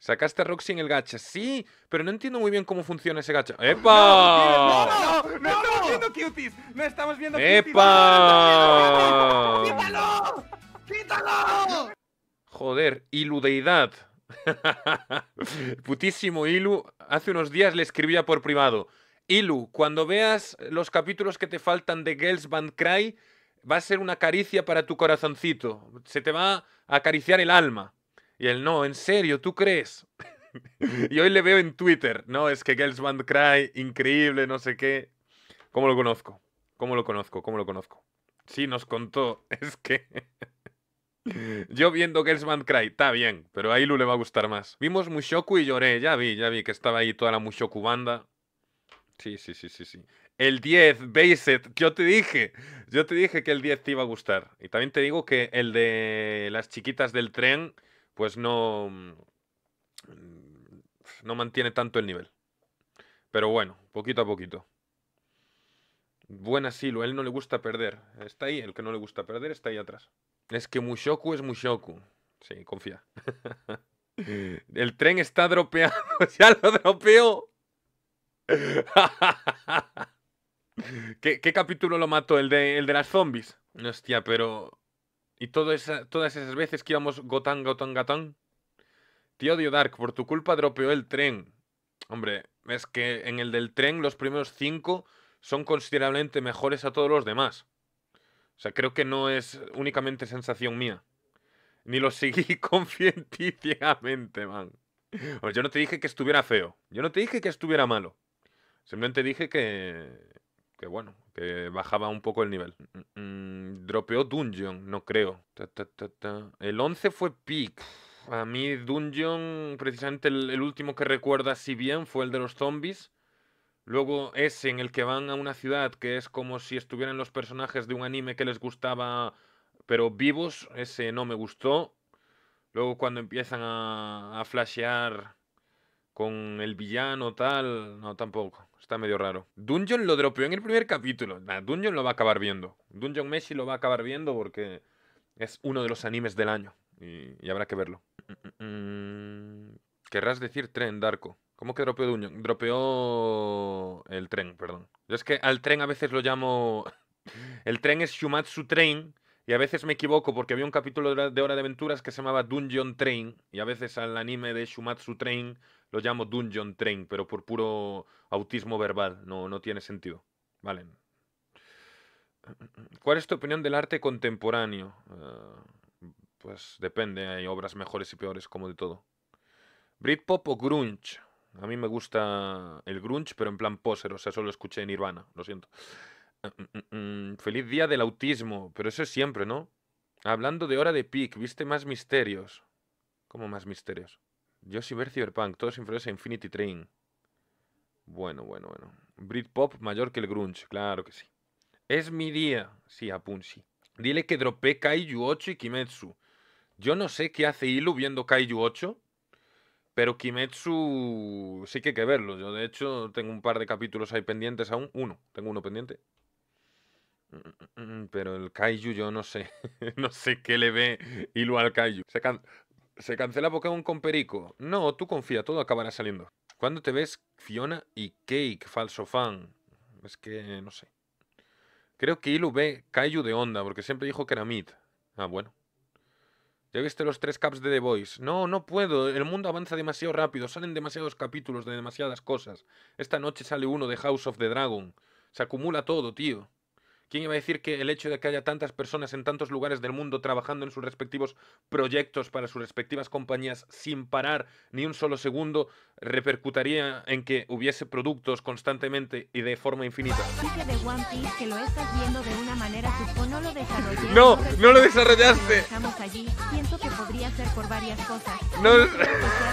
Sacaste a Roxy en el gacha. Sí, pero no entiendo muy bien cómo funciona ese gacha. ¡Epa! ¡No, no, no! ¡No, estamos viendo cutis! ¡No estamos viendo ¡Epa! ¡Quítalo! ¡Quítalo! Joder, iludeidad. Putísimo Ilu. Hace unos días le escribía por privado. Ilu, cuando veas los capítulos que te faltan de Girls Band Cry, va a ser una caricia para tu corazoncito. Se te va a acariciar el alma. Y él, no, en serio, ¿tú crees? y hoy le veo en Twitter, no, es que Girls Band Cry, increíble, no sé qué. ¿Cómo lo conozco? ¿Cómo lo conozco? ¿Cómo lo conozco? Sí, nos contó, es que... Yo viendo Girls Band Cry, está bien, pero a Ilu le va a gustar más. Vimos Mushoku y lloré, ya vi, ya vi que estaba ahí toda la Mushoku banda. Sí, sí, sí, sí, sí. El 10, Based, yo te dije, yo te dije que el 10 te iba a gustar. Y también te digo que el de las chiquitas del tren pues no, mm, no mantiene tanto el nivel. Pero bueno, poquito a poquito. Buen asilo, él no le gusta perder. Está ahí, el que no le gusta perder está ahí atrás. Es que Mushoku es Mushoku. Sí, confía. el tren está dropeado, ya lo dropeó. ¿Qué, capítulo lo mató? ¿El de, ¿El de las zombies? Hostia, pero y todas esas, todas esas veces que íbamos gotán, gotan, gotán. Tío, Dio Dark, por tu culpa dropeó el tren. Hombre, es que en el del tren los primeros cinco son considerablemente mejores a todos los demás. O sea, creo que no es únicamente sensación mía. Ni lo seguí ciegamente, man. Pues yo no te dije que estuviera feo. Yo no te dije que estuviera malo. Simplemente dije que. Que bueno, que bajaba un poco el nivel. Mm, mm, Dropeó Dungeon, no creo. el 11 fue Peak. A mí Dungeon, precisamente el, último que recuerda si bien fue el de los zombies. Luego ese en el que van a una ciudad que es como si estuvieran los personajes de un anime que les gustaba, pero vivos. Ese no me gustó. Luego cuando empiezan a, a flashear con el villano tal. No, tampoco. Está medio raro. Dungeon lo dropeó en el primer capítulo. Nah, Dungeon lo va a acabar viendo. Dungeon Messi lo va a acabar viendo porque es uno de los animes del año. Y, habrá que verlo. Mm, Querrás decir tren, Darko. ¿Cómo que dropeó Dungeon? Dropeó el tren, perdón. Yo es que al tren a veces lo llamo... El tren es Shumatsu Train y a veces me equivoco porque había un capítulo de Hora de Aventuras que se llamaba Dungeon Train. Y a veces al anime de Shumatsu Train lo llamo Dungeon Train, pero por puro autismo verbal. No, no tiene sentido. Vale. ¿Cuál es tu opinión del arte contemporáneo? Eh, pues depende, hay obras mejores y peores, como de todo. ¿Britpop o grunge? A mí me gusta el grunge, pero en plan poser, o sea, solo escuché en Nirvana, lo siento. Mm, mm, mm, feliz día del autismo, pero eso es siempre, ¿no? Hablando de hora de peak, viste más misterios. ¿Cómo más misterios? Yo sí ver Cyberpunk, todos inferiores Infinity Train. Bueno, bueno, bueno. Britpop mayor que el grunge, claro que sí. Es mi día, sí, Apunsi. Dile que dropé Kaiju 8 y Kimetsu. Yo no sé qué hace Ilu viendo Kaiju 8, pero Kimetsu sí que hay que verlo. Yo, de hecho, tengo un par de capítulos ahí pendientes aún. Uno, tengo uno pendiente. Mm, mm, mm, pero el Kaiju, yo no sé. no sé qué le ve Ilu al Kaiju. Se, ¿Se cancela Pokémon con Perico? No, tú confía, todo acabará saliendo. ¿Cuándo te ves Fiona y Cake, falso fan? Es que no sé. Creo que Ilu ve Kaiju de onda, porque siempre dijo que era Mid. Ah, bueno. ¿Ya viste los tres caps de The Voice? No, no puedo. El mundo avanza demasiado rápido. Salen demasiados capítulos de demasiadas cosas. Esta noche sale uno de House of the Dragon. Se acumula todo, tío. ¿Quién iba a decir que el hecho de que haya tantas personas en tantos lugares del mundo trabajando en sus respectivos proyectos para sus respectivas compañías sin parar ni un solo segundo repercutaría en que hubiese productos constantemente y de forma infinita? lo no, lo no, no lo desarrollaste. Lo que podría ser por varias cosas. No, no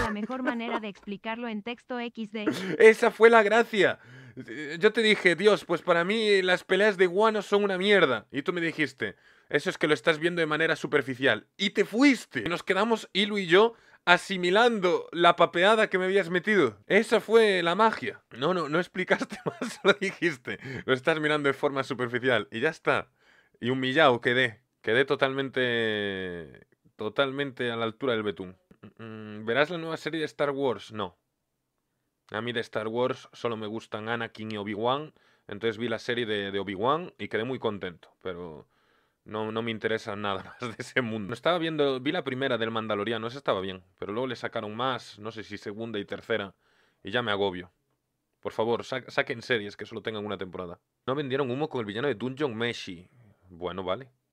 la mejor manera de explicarlo en texto XD. Esa fue la gracia. Eh, yo te dije, Dios, pues para mí las peleas de guano son una mierda. Y tú me dijiste, eso es que lo estás viendo de manera superficial. Y te fuiste. Nos quedamos, Ilu y yo, asimilando la papeada que me habías metido. Esa fue la magia. No, no, no explicaste más, lo dijiste. Lo estás mirando de forma superficial. Y ya está. Y humillado quedé. Quedé totalmente... Totalmente a la altura del betún. Mm, mm, ¿Verás la nueva serie de Star Wars? No. A mí de Star Wars solo me gustan Anakin y Obi-Wan, entonces vi la serie de, Obi-Wan y quedé muy contento, pero no, no me interesa nada más de ese mundo. No estaba viendo, vi la primera del Mandaloriano, esa estaba bien, pero luego le sacaron más, no sé si segunda y tercera, y ya me agobio. Por favor, saquen series que solo tengan una temporada. No vendieron humo con el villano de Dungeon Meshi. Bueno, vale.